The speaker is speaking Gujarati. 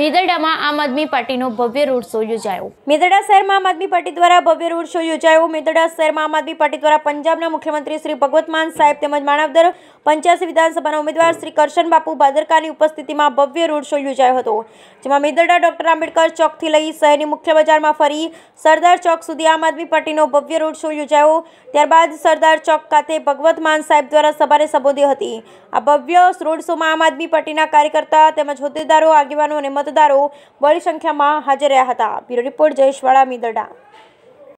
મેદરડામાં આમ આદમી પાર્ટીનો ભવ્ય રોડ શો યોજાયો મેદરડા શહેરમાં આમ આદમી પાર્ટી દ્વારા ભવ્ય રોડ શો યોજાયો મેદરડા શહેરમાં આમ આદમી પાર્ટી દ્વારા પંજાબના મુખ્યમંત્રી શ્રી ભગવત માન સાહેબ તેમજ માણાવદર પંચ્યાસી વિધાનસભાના ઉમેદવાર શ્રી કરશન બાપુ ભાદરકાની ઉપસ્થિતિમાં ભવ્ય રોડ શો યોજાયો હતો જેમાં મેદરડા ડોક્ટર આંબેડકર ચોકથી લઈ શહેરની મુખ્ય બજારમાં ફરી સરદાર ચોક સુધી આમ આદમી પાર્ટીનો ભવ્ય રોડ શો યોજાયો ત્યારબાદ સરદાર ચોક ખાતે ભગવત માન સાહેબ દ્વારા સભાને સંબોધી હતી આ ભવ્ય રોડ શોમાં આમ આદમી પાર્ટીના કાર્યકર્તા તેમજ હોદ્દેદારો આગેવાનો અને મતદારો બળી સંખ્યામાં હાજર રહ્યા હતા બ્યુરો રિપોર્ટ જયેશવાળા મીદરડા